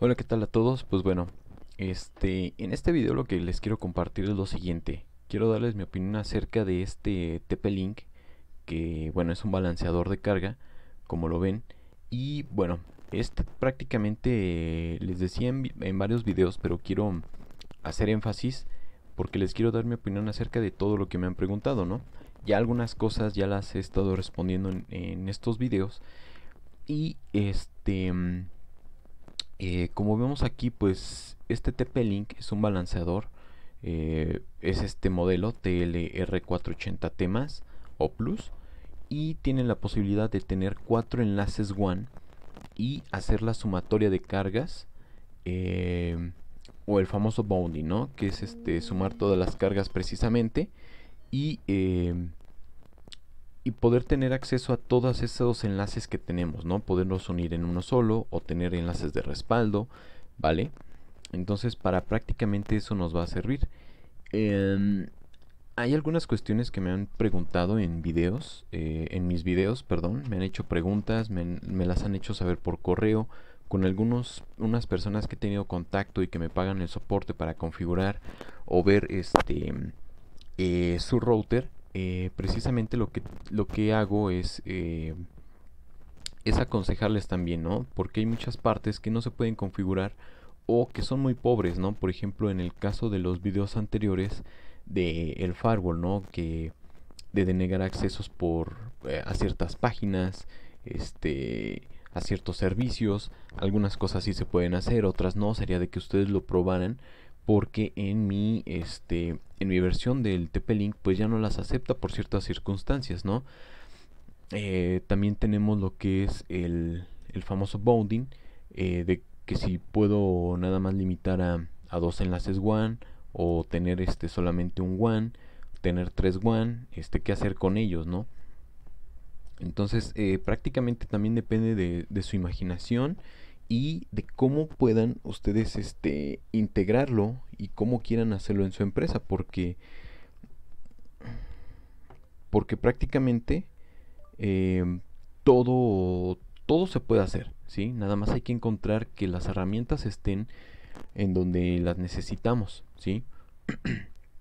Hola, ¿qué tal a todos? Pues bueno, este, en este video lo que les quiero compartir es lo siguiente. Quiero darles mi opinión acerca de este TP-Link, que bueno, es un balanceador de carga, como lo ven. Y bueno, este prácticamente eh, les decía en, varios videos, pero quiero hacer énfasis porque les quiero dar mi opinión acerca de todo lo que me han preguntado, ¿no? Ya algunas cosas ya las he estado respondiendo en, estos videos. Y este... Mm, eh, como vemos aquí, pues este TP-Link es un balanceador. Eh, es este modelo TLR480 t o plus. Y tiene la posibilidad de tener cuatro enlaces WAN y hacer la sumatoria de cargas. Eh, o el famoso bounding, ¿no? Que es este sumar todas las cargas precisamente y, em, y poder tener acceso a todos esos enlaces que tenemos, ¿no? Poderlos unir en uno solo o tener enlaces de respaldo, ¿vale? Entonces para prácticamente eso nos va a servir. Em, hay algunas cuestiones que me han preguntado en videos, eh, en mis videos, perdón, me han hecho preguntas, me las han hecho saber por correo con algunos unas personas que he tenido contacto y que me pagan el soporte para configurar o ver este eh, su router eh, precisamente lo que lo que hago es eh, es aconsejarles también no porque hay muchas partes que no se pueden configurar o que son muy pobres no por ejemplo en el caso de los videos anteriores de el firewall no que de denegar accesos por a ciertas páginas este a ciertos servicios. Algunas cosas sí se pueden hacer, otras no. Sería de que ustedes lo probaran porque en mi este en mi versión del TP-Link pues ya no las acepta por ciertas circunstancias, ¿no? Eh, también tenemos lo que es el, famoso bounding eh, de que si puedo nada más limitar a, dos enlaces WAN o tener este solamente un WAN, tener tres WAN, este qué hacer con ellos, ¿no? Entonces, eh, prácticamente también depende de, su imaginación y de cómo puedan ustedes este, integrarlo y cómo quieran hacerlo en su empresa, porque, porque prácticamente em, todo, todo se puede hacer, ¿sí? Nada más hay que encontrar que las herramientas estén en donde las necesitamos, ¿sí?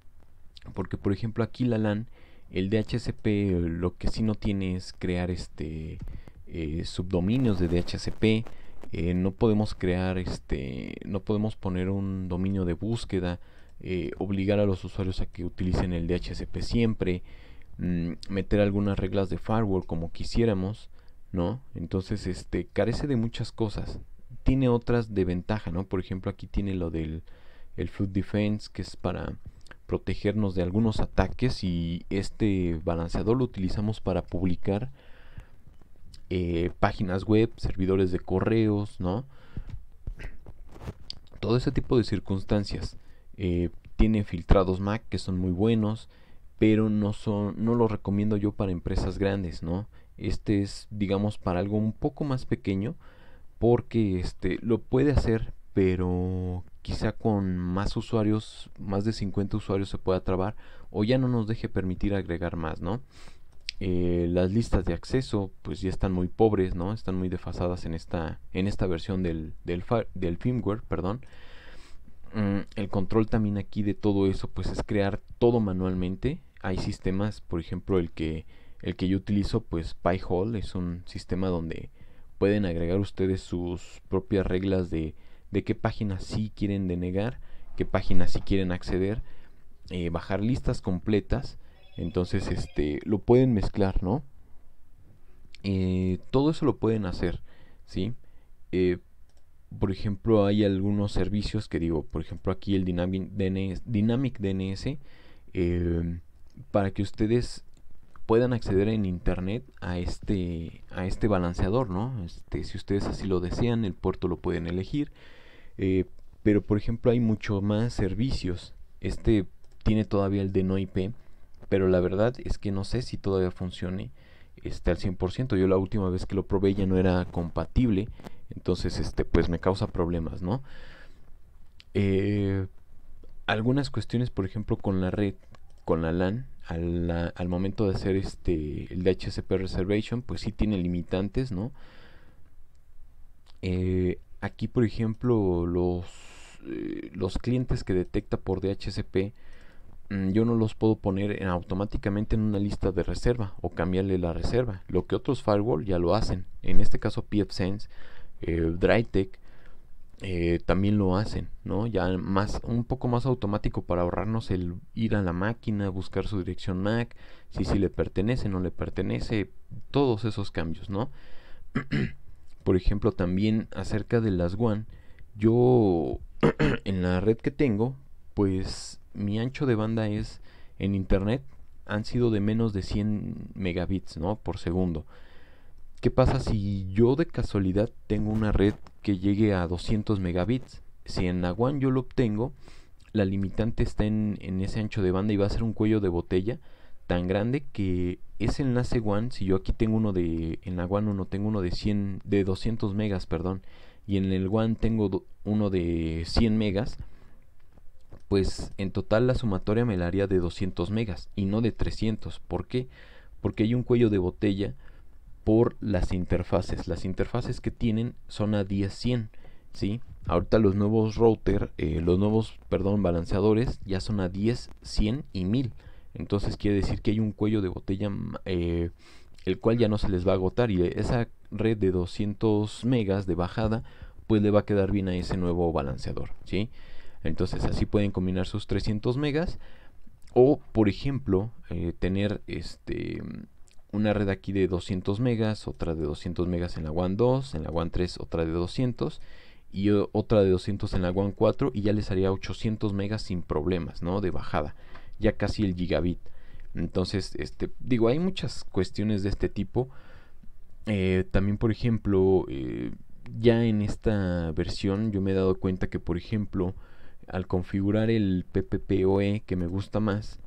porque, por ejemplo, aquí la LAN el DHCP lo que sí no tiene es crear este eh, subdominios de DHCP. Eh, no podemos crear este. No podemos poner un dominio de búsqueda. Eh, obligar a los usuarios a que utilicen el DHCP siempre. Mm, meter algunas reglas de firewall como quisiéramos. ¿No? Entonces, este. carece de muchas cosas. Tiene otras de ventaja, Por ejemplo, aquí tiene lo del el Flood Defense, que es para protegernos de algunos ataques y este balanceador lo utilizamos para publicar eh, páginas web, servidores de correos, ¿no? Todo ese tipo de circunstancias. Eh, tiene filtrados Mac que son muy buenos, pero no, son, no los recomiendo yo para empresas grandes, ¿no? Este es, digamos, para algo un poco más pequeño, porque este, lo puede hacer, pero quizá con más usuarios, más de 50 usuarios se pueda trabar o ya no nos deje permitir agregar más, ¿no? Eh, las listas de acceso pues ya están muy pobres, ¿no? Están muy desfasadas en esta, en esta versión del, del, firmware, perdón. Mm, el control también aquí de todo eso pues es crear todo manualmente. Hay sistemas, por ejemplo el que, el que yo utilizo pues PyHole es un sistema donde pueden agregar ustedes sus propias reglas de, de qué páginas sí quieren denegar, qué páginas sí quieren acceder, eh, bajar listas completas. Entonces, este, lo pueden mezclar, ¿no? Eh, todo eso lo pueden hacer, ¿sí? Eh, por ejemplo, hay algunos servicios que digo, por ejemplo, aquí el Dynamic DNS, Dynamic DNS em, para que ustedes puedan acceder en internet a este a este balanceador, ¿no? Este, si ustedes así lo desean, el puerto lo pueden elegir. Eh, pero por ejemplo hay mucho más servicios. Este tiene todavía el de no IP, pero la verdad es que no sé si todavía funcione este, al 100%. Yo la última vez que lo probé ya no era compatible, entonces este, pues me causa problemas, ¿no? Eh, algunas cuestiones, por ejemplo, con la red, con la LAN, al, momento de hacer este, el DHCP Reservation, pues sí tiene limitantes, ¿no? Eh, Aquí, por ejemplo, los, eh, los clientes que detecta por DHCP, mm, yo no los puedo poner automáticamente en una lista de reserva o cambiarle la reserva. Lo que otros firewall ya lo hacen. En este caso, PFSense, eh, DryTech, eh, también lo hacen, ¿no? Ya más, un poco más automático para ahorrarnos el ir a la máquina, buscar su dirección MAC, si, si le pertenece, no le pertenece, todos esos cambios, ¿no? por ejemplo, también acerca de las WAN, yo en la red que tengo, pues mi ancho de banda es en internet han sido de menos de 100 megabits, ¿no? por segundo. ¿Qué pasa si yo de casualidad tengo una red que llegue a 200 megabits? Si en la WAN yo lo obtengo, la limitante está en, en ese ancho de banda y va a ser un cuello de botella tan grande que ese enlace WAN, si yo aquí tengo uno de, en la WAN 1 tengo uno de 100, de 200 megas, perdón, y en el WAN tengo uno de 100 megas, pues en total la sumatoria me la haría de 200 megas y no de 300. ¿Por qué? Porque hay un cuello de botella por las interfaces. Las interfaces que tienen son a 10-100, ¿sí? Ahorita los nuevos router, eh, los nuevos, perdón, balanceadores ya son a 10, 100 y 1000. Entonces quiere decir que hay un cuello de botella eh, el cual ya no se les va a agotar y esa red de 200 megas de bajada pues le va a quedar bien a ese nuevo balanceador, ¿sí? Entonces así pueden combinar sus 300 megas o por ejemplo eh, tener este una red aquí de 200 megas, otra de 200 megas en la WAN 2, en la WAN 3 otra de 200 y eh, otra de 200 en la WAN 4 y ya les haría 800 megas sin problemas, ¿no? De bajada ya casi el gigabit. Entonces, este, digo, hay muchas cuestiones de este tipo. Eh, también, por ejemplo, eh, ya en esta versión yo me he dado cuenta que, por ejemplo, al configurar el PPPoE que me gusta más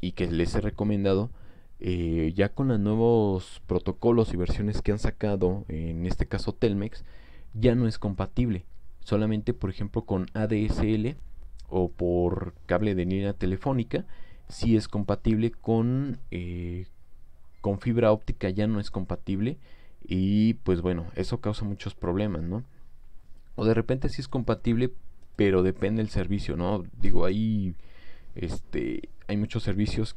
y que les he recomendado, eh, ya con los nuevos protocolos y versiones que han sacado, en este caso Telmex, ya no es compatible. Solamente, por ejemplo, con ADSL o por cable de línea telefónica, si es compatible con, eh, con fibra óptica ya no es compatible y pues bueno, eso causa muchos problemas, ¿no? O de repente si es compatible, pero depende del servicio, ¿no? Digo, ahí este, hay muchos servicios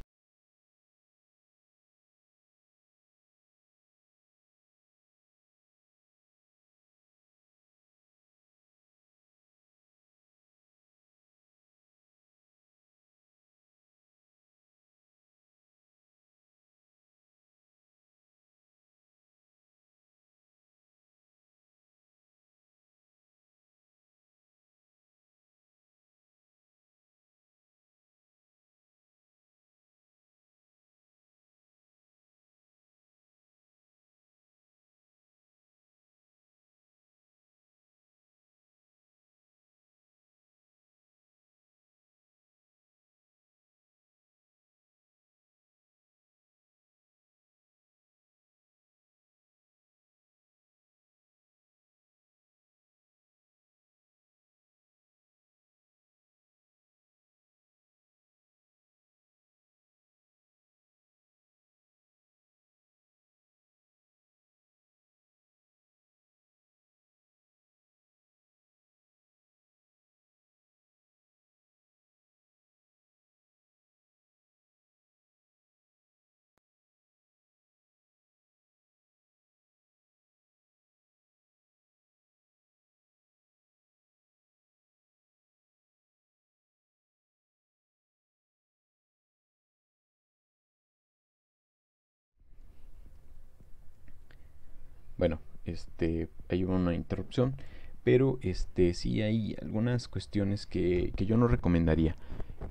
Bueno, este, hay una interrupción, pero este, sí hay algunas cuestiones que, yo no recomendaría.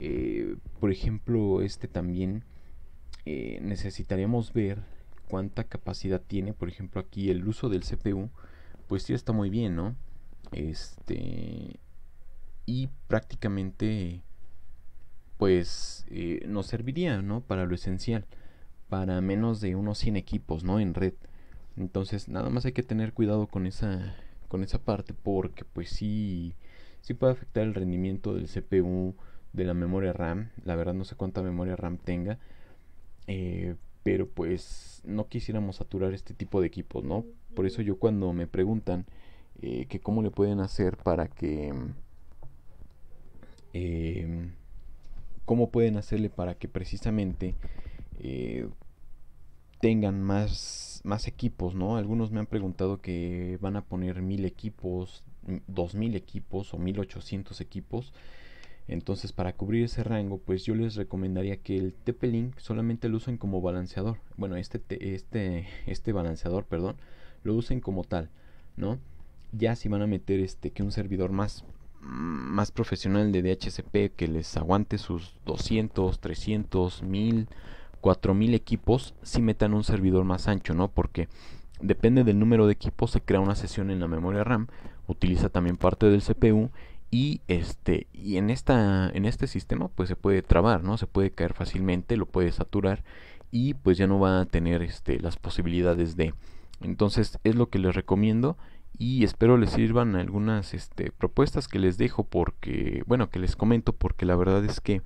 Eh, por ejemplo, este también eh, necesitaríamos ver cuánta capacidad tiene, por ejemplo, aquí el uso del CPU, pues sí está muy bien, ¿no? Este, y prácticamente, pues eh, nos serviría, ¿no? Para lo esencial, para menos de unos 100 equipos, ¿no? En red. Entonces, nada más hay que tener cuidado con esa con esa parte porque pues sí sí puede afectar el rendimiento del CPU, de la memoria RAM. La verdad no sé cuánta memoria RAM tenga. Eh, pero pues no quisiéramos saturar este tipo de equipos, ¿no? Por eso yo cuando me preguntan eh, que cómo le pueden hacer para que... Em, ¿Cómo pueden hacerle para que precisamente eh, tengan más, más equipos, ¿no? Algunos me han preguntado que van a poner 1000 equipos, dos mil equipos o 1800 equipos. Entonces para cubrir ese rango, pues yo les recomendaría que el TP-Link solamente lo usen como balanceador. Bueno, este, este, este balanceador, perdón, lo usen como tal, ¿no? Ya si van a meter este que un servidor más más profesional de DHCP que les aguante sus 200, 300, 1000 4000 equipos si metan un servidor más ancho, ¿no? Porque depende del número de equipos se crea una sesión en la memoria RAM, utiliza también parte del CPU y este y en esta en este sistema pues se puede trabar, ¿no? Se puede caer fácilmente, lo puede saturar y pues ya no va a tener este las posibilidades de. Entonces, es lo que les recomiendo y espero les sirvan algunas este, propuestas que les dejo porque bueno, que les comento porque la verdad es que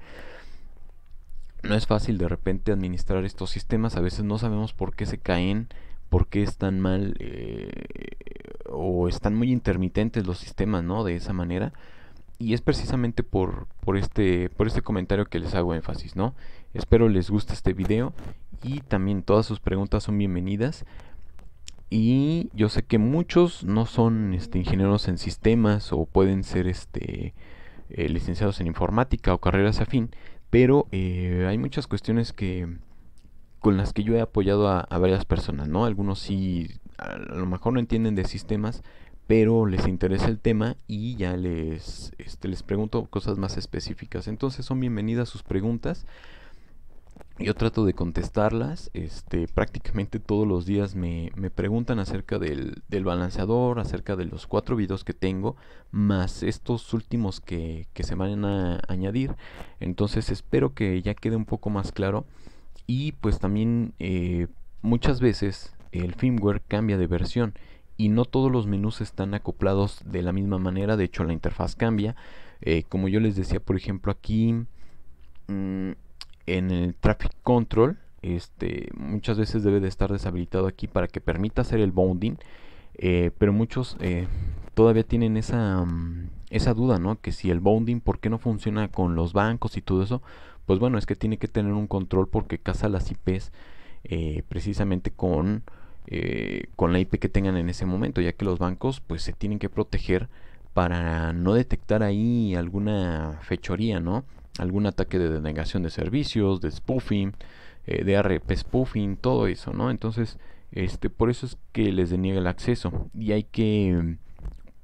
no es fácil de repente administrar estos sistemas, a veces no sabemos por qué se caen, por qué están mal eh, o están muy intermitentes los sistemas, ¿no? De esa manera. Y es precisamente por, por, este, por este comentario que les hago énfasis, ¿no? Espero les guste este video y también todas sus preguntas son bienvenidas. Y yo sé que muchos no son este, ingenieros en sistemas o pueden ser este, eh, licenciados en informática o carreras afín, pero eh, hay muchas cuestiones que con las que yo he apoyado a, varias personas, ¿no? Algunos sí, a lo mejor no entienden de sistemas, pero les interesa el tema y ya les, este, les pregunto cosas más específicas. Entonces son bienvenidas sus preguntas yo trato de contestarlas. Este, prácticamente todos los días me, me preguntan acerca del, balanceador, acerca de los cuatro videos que tengo, más estos últimos que, se van a añadir. Entonces espero que ya quede un poco más claro. Y pues también eh, muchas veces el firmware cambia de versión y no todos los menús están acoplados de la misma manera. De hecho la interfaz cambia. Eh, como yo les decía, por ejemplo, aquí... Mm, en el Traffic Control, este, muchas veces debe de estar deshabilitado aquí para que permita hacer el bounding, eh, pero muchos eh, todavía tienen mm, esa, duda, ¿no? Que si el bounding, ¿por qué no funciona con los bancos y todo eso? Pues bueno, es que tiene que tener un control porque caza las IPs eh, precisamente con, con la IP que tengan en ese momento, ya que los bancos pues se tienen que proteger para no detectar ahí alguna fechoría, ¿no? algún ataque de denegación de servicios, de spoofing, eh, de ARP spoofing, todo eso, ¿no? Entonces, este, por eso es que les deniega el acceso y hay que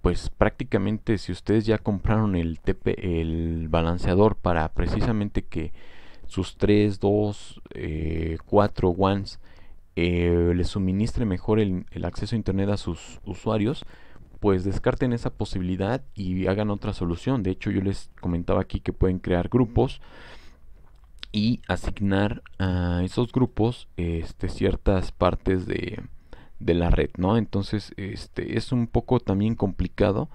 pues prácticamente si ustedes ya compraron el TP, el balanceador para precisamente que sus 3, 2, 4 WANs les suministre mejor el, el, acceso a internet a sus usuarios, pues descarten esa posibilidad y hagan otra solución. De hecho, yo les comentaba aquí que pueden crear grupos y asignar a esos grupos este, ciertas partes de, la red, ¿no? Entonces, este es un poco también complicado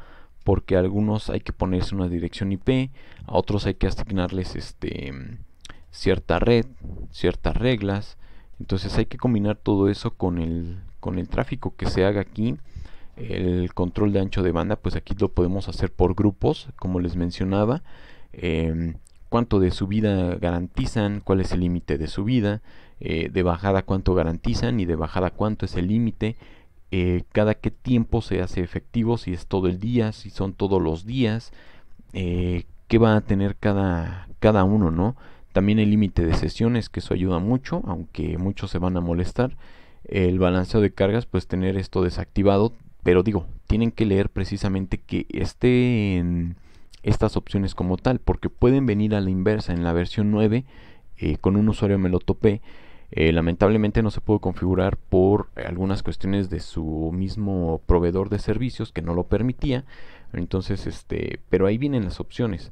porque a algunos hay que ponerse una dirección IP, a otros hay que asignarles este cierta red, ciertas reglas. Entonces, hay que combinar todo eso con con el tráfico que se haga aquí el control de ancho de banda, pues aquí lo podemos hacer por grupos, como les mencionaba. Em, cuánto de subida garantizan, cuál es el límite de subida, eh, de bajada cuánto garantizan y de bajada cuánto es el límite, eh, cada qué tiempo se hace efectivo, si es todo el día, si son todos los días, eh, qué va a tener cada, cada uno, ¿no? También el límite de sesiones, que eso ayuda mucho, aunque muchos se van a molestar. El balanceo de cargas, pues tener esto desactivado pero digo, tienen que leer precisamente que estén estas opciones como tal, porque pueden venir a la inversa en la versión 9 eh, con un usuario me lo topé. Eh, lamentablemente no se pudo configurar por algunas cuestiones de su mismo proveedor de servicios que no lo permitía. Entonces, este, pero ahí vienen las opciones.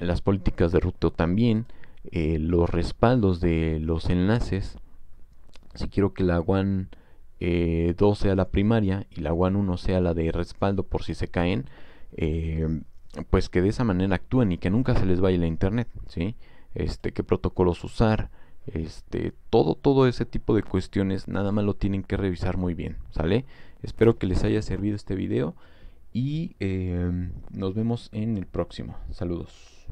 Las políticas de ruteo también, eh, los respaldos de los enlaces. Si quiero que la WAN 2 eh, sea la primaria y la WAN 1 sea la de respaldo por si se caen, eh, pues que de esa manera actúen y que nunca se les vaya la internet, ¿sí? Este, qué protocolos usar, este, todo, todo ese tipo de cuestiones, nada más lo tienen que revisar muy bien, ¿sale? Espero que les haya servido este video y eh, nos vemos en el próximo. Saludos.